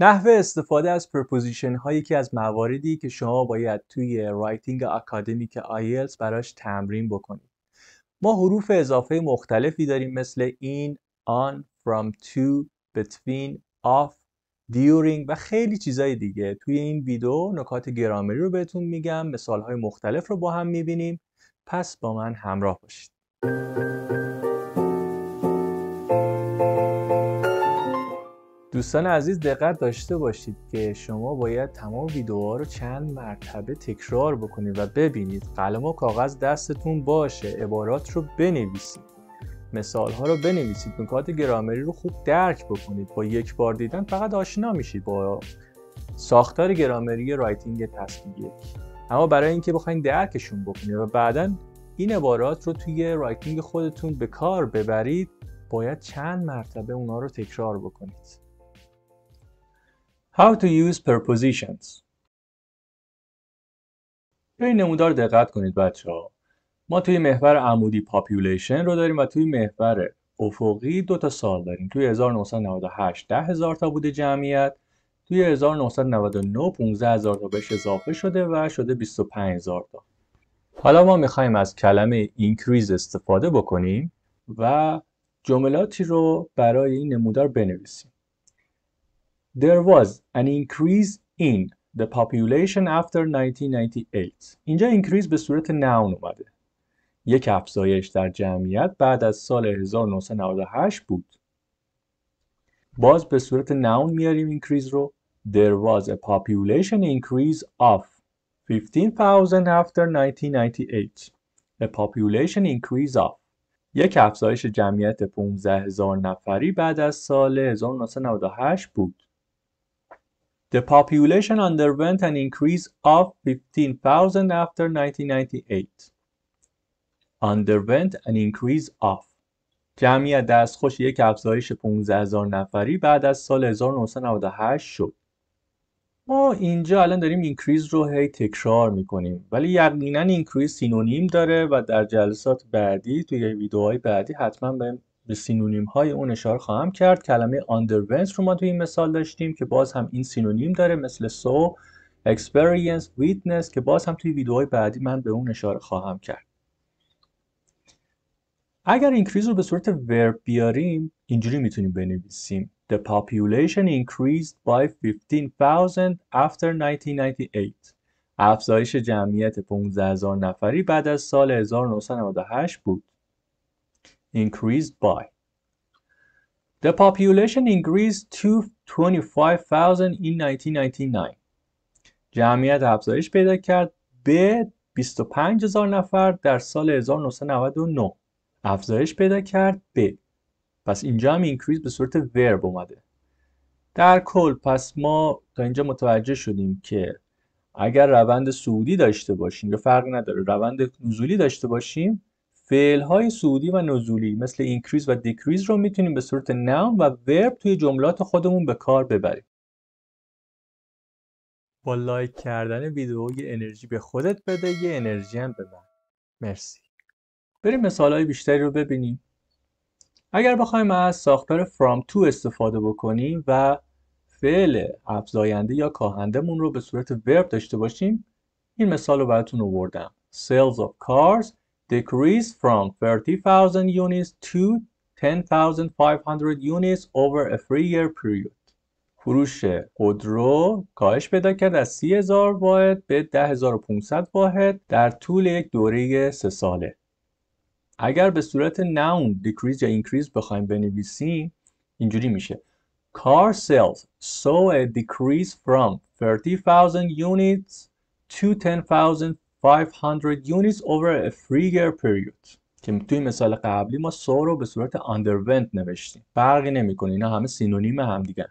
نحوه استفاده از پرپوزیشن هایی که از مواردی که شما باید توی رایتینگ اکادمیک آیلتس براش تمرین بکنید ما حروف اضافه مختلفی داریم مثل این، آن، from, to, between, off, during و خیلی چیزای دیگه توی این ویدیو نکات گرامری رو بهتون میگم مثال های مختلف رو با هم میبینیم پس با من همراه باشید دوستان عزیز دقت داشته باشید که شما باید تمام ویدیوها رو چند مرتبه تکرار بکنید و ببینید قلم و کاغذ دستتون باشه عبارات رو بنویسید مثال ها رو بنویسید نکات گرامری رو خوب درک بکنید با یک بار دیدن فقط آشنا میشید با ساختار گرامری رایتینگ تصمیم یک اما برای اینکه بخواید درکشون بکنید و بعدا این عبارات رو توی رایتینگ خودتون به کار ببرید باید چند مرتبه اونا رو تکرار بکنید How to use prepositions به این نمودار دقت کنید بچه ها. ما توی محور عمودی پاپیولیشن رو داریم و توی محور افقی دو تا سال داریم. توی 1998 ده هزار تا بوده جمعیت. توی 1999 15 هزار تا بهش اضافه شده و شده 25 هزار تا. حالا ما میخوایم از کلمه increase استفاده بکنیم و جملاتی رو برای این نمودار بنویسیم. There was an increase in the population after 1998 اینجا increase به صورت noun اومده یک افزایش در جمعیت بعد از سال 1998 بود باز به صورت noun میاریم increase رو There was a population increase of 15,000 after 1998 A population increase of یک افزایش جمعیت 15,000 نفری بعد از سال 1998 بود The population underwent an increase of 15,000 after 1998. Underwent an increase of جمعیت از دستخوش یک افزایش 15000 نفری بعد از سال 1998 شد. ما اینجا الان داریم اینکریز رو هی تکرار میکنیم ولی یقینا اینکریز سینونیم داره و در جلسات بعدی توی ویدیوهای بعدی حتما بهم به سینونیم های اون اشاره خواهم کرد کلمه underwent رو ما توی این مثال داشتیم که باز هم این سینونیم داره مثل so experience witness که باز هم توی ویدیوهای بعدی من به اون اشاره خواهم کرد اگر اینکریز رو به صورت ورب بیاریم اینجوری میتونیم بنویسیم The population increased by 15,000 after 1998 افزایش جمعیت 15000 نفری بعد از سال 1998 بود increased by. The population increased to 25,000 in 1999. جمعیت افزایش پیدا کرد به 25000 نفر در سال 1999. افزایش پیدا کرد به. پس اینجا هم increase به صورت verb اومده. در کل پس ما تا اینجا متوجه شدیم که اگر روند سعودی داشته باشیم یا فرق نداره روند نزولی داشته باشیم فعل های سعودی و نزولی مثل اینکریز و دیکریز رو میتونیم به صورت نام و ورب توی جملات خودمون به کار ببریم. با لایک کردن ویدیو یه انرژی به خودت بده یه انرژی هم به من. مرسی. بریم مثال های بیشتری رو ببینیم. اگر بخوایم از ساختار from تو استفاده بکنیم و فعل افزاینده یا کاهندمون رو به صورت ورب داشته باشیم این مثال رو براتون آوردم. Sales of cars Decrease from 30,000 units to 10,500 units over a three-year period. فروش خودرو کاهش پیدا کرد از 30000 واحد به 10500 واحد در طول یک دوره سه ساله. اگر به صورت noun decrease یا increase بخوایم بنویسیم اینجوری میشه. Car sales saw a decrease from 30,000 units to 10,500 500 units over a 3 year period که توی مثال قبلی ما سو رو به صورت underwent نوشتیم فرقی نمیکنه اینا همه سینونیم هم دیگه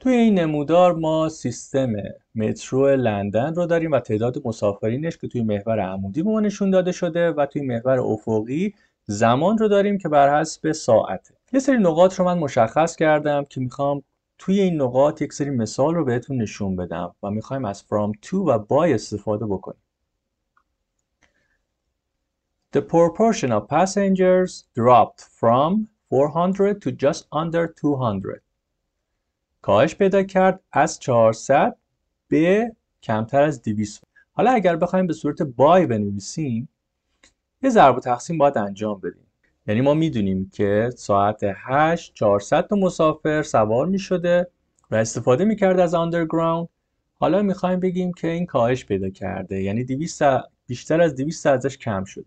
توی این نمودار ما سیستم مترو لندن رو داریم و تعداد مسافرینش که توی محور عمودی به ما نشون داده شده و توی محور افقی زمان رو داریم که بر حسب ساعته یه سری نقاط رو من مشخص کردم که میخوام توی این نقاط یک سری مثال رو بهتون نشون بدم و میخوایم از from to و by استفاده بکنیم The proportion of passengers dropped from 400 to just under 200. کاهش پیدا کرد از 400 به کمتر از 200. حالا اگر بخوایم به صورت By بنویسیم یه ضرب و تقسیم باید انجام بدیم. یعنی ما میدونیم که ساعت 8 400 تا مسافر سوار می شده و استفاده می کرد از آندرگراوند حالا میخوایم بگیم که این کاهش پیدا کرده یعنی 200 بیشتر از 200 ازش کم شده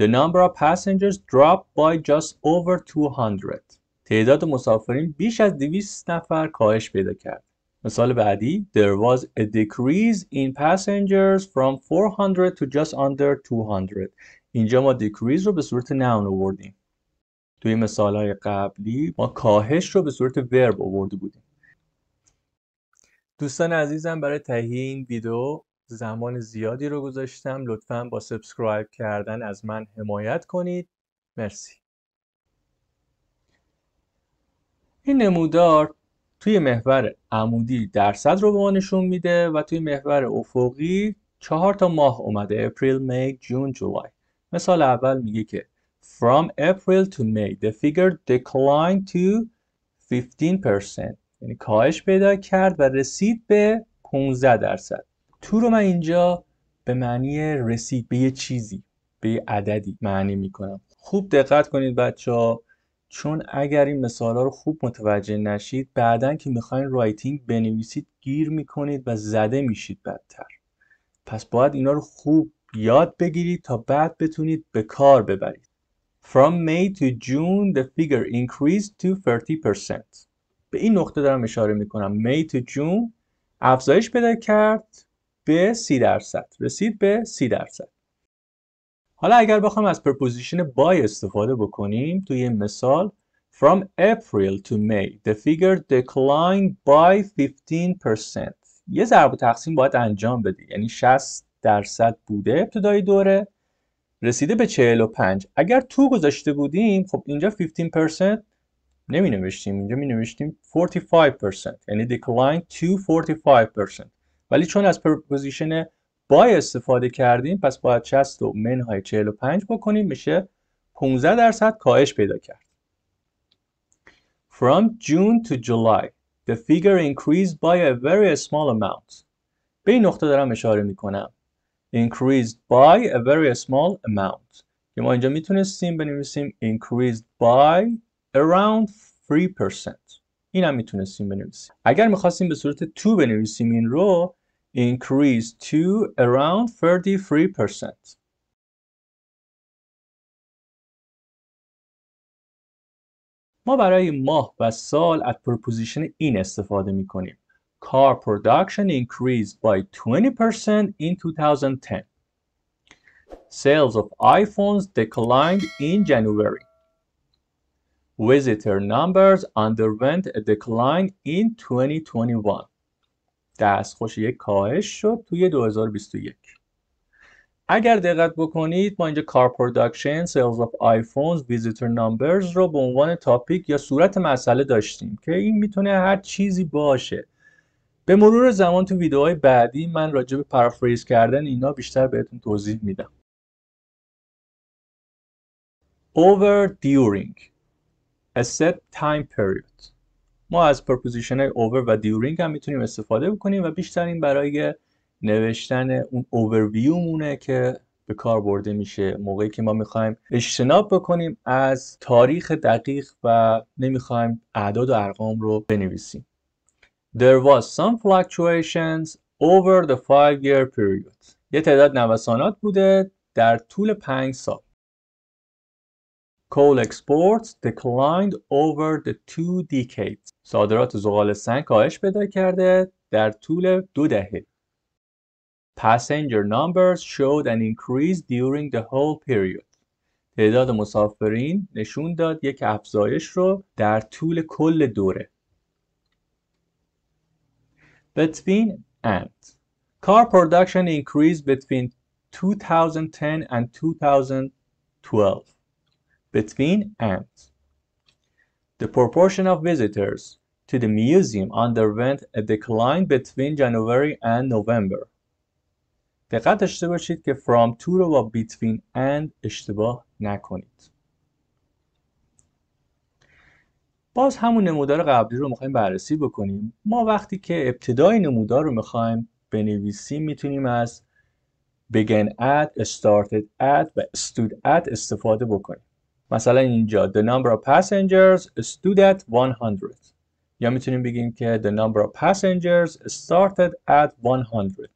The number of passengers dropped by just over 200 تعداد مسافرین بیش از 200 نفر کاهش پیدا کرد مثال بعدی There was a decrease in passengers from 400 to just under 200 اینجا ما دیکریز رو به صورت نون آوردیم توی مثال های قبلی ما کاهش رو به صورت ورب آورده بودیم دوستان عزیزم برای تهیه این ویدیو زمان زیادی رو گذاشتم لطفا با سبسکرایب کردن از من حمایت کنید مرسی این نمودار توی محور عمودی درصد رو به ما نشون میده و توی محور افقی چهار تا ماه اومده اپریل، می، جون، جولای مثال اول میگه که From April to May the figure declined to 15% یعنی کاهش پیدا کرد و رسید به 15 درصد تو رو من اینجا به معنی رسید به یه چیزی به یه عددی معنی میکنم خوب دقت کنید بچه ها چون اگر این مثال ها رو خوب متوجه نشید بعدا که میخواین رایتینگ بنویسید گیر میکنید و زده میشید بدتر پس باید اینا رو خوب یاد بگیرید تا بعد بتونید به کار ببرید. From May to June the figure increased to 30%. به این نقطه دارم اشاره میکنم. May to June افزایش پیدا کرد به 30 درصد. رسید به 30 درصد. حالا اگر بخوام از پرپوزیشن بای استفاده بکنیم توی یه مثال From April to May the figure declined by 15%. یه ضرب و تقسیم باید انجام بدی یعنی 60 درصد بوده ابتدای دوره رسیده به 45 اگر تو گذاشته بودیم خب اینجا 15% نمی نوشتیم اینجا می نوشتیم 45% یعنی decline to 45% ولی چون از پرپوزیشن بای استفاده کردیم پس باید 60 و منهای 45 بکنیم میشه 15 درصد کاهش پیدا کرد From June to July the figure increased by a very small amount به این نقطه دارم اشاره می کنم increased by a very small amount که ما اینجا میتونستیم بنویسیم increased by around 3% این هم میتونستیم بنویسیم اگر میخواستیم به صورت تو بنویسیم این رو increased to around 33% ما برای ماه و سال از پرپوزیشن این استفاده می کنیم. car production increased by 20% in 2010. Sales of iPhones declined in January. Visitor numbers underwent a decline in 2021. دستخوش یک کاهش شد توی 2021. اگر دقت بکنید ما اینجا کار پروداکشن، سیلز آف آیفونز، ویزیتور نامبرز رو به عنوان تاپیک یا صورت مسئله داشتیم که این میتونه هر چیزی باشه. به مرور زمان تو ویدیوهای بعدی من راجع به پارافریز کردن اینا بیشتر بهتون توضیح میدم over during a set time period ما از پرپوزیشن های over و during هم میتونیم استفاده بکنیم و بیشتر این برای نوشتن اون overview مونه که به کار برده میشه موقعی که ما میخوایم اجتناب بکنیم از تاریخ دقیق و نمیخوایم اعداد و ارقام رو بنویسیم There was some fluctuations over the five year period. یه تعداد نوسانات بوده در طول پنج سال. Coal exports declined over the two decades. صادرات زغال سنگ کاهش پیدا کرده در طول دو دهه. Passenger numbers showed an increase during the whole period. تعداد مسافرین نشون داد یک افزایش رو در طول کل دوره. between and. Car production increased between 2010 and 2012. Between and. The proportion of visitors to the museum underwent a decline between January and November. دقت داشته باشید که from to رو با between and اشتباه نکنید. باز همون نمودار قبلی رو میخوایم بررسی بکنیم ما وقتی که ابتدای نمودار رو میخوایم بنویسیم میتونیم از begin at, started at و stood at استفاده بکنیم مثلا اینجا the number of passengers stood at 100 یا میتونیم بگیم که the number of passengers started at 100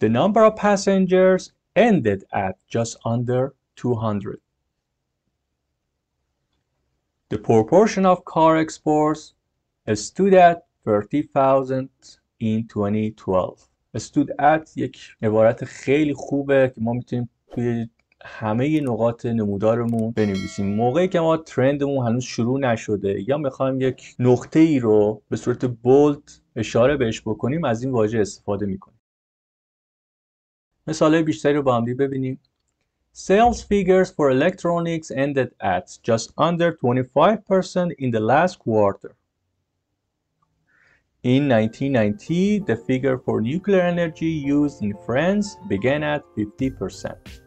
The number of passengers ended at just under 200 The proportion of car exports stood at 30,000 in 2012 stood at یک عبارت خیلی خوبه که ما میتونیم توی همه نقاط نمودارمون بنویسیم موقعی که ما ترندمون هنوز شروع نشده یا میخوایم یک نقطه ای رو به صورت بولد اشاره بهش بکنیم از این واژه استفاده میکنیم مثاله بیشتری رو با هم ببینیم Sales figures for electronics ended at just under 25% in the last quarter. In 1990, the figure for nuclear energy used in France began at 50%.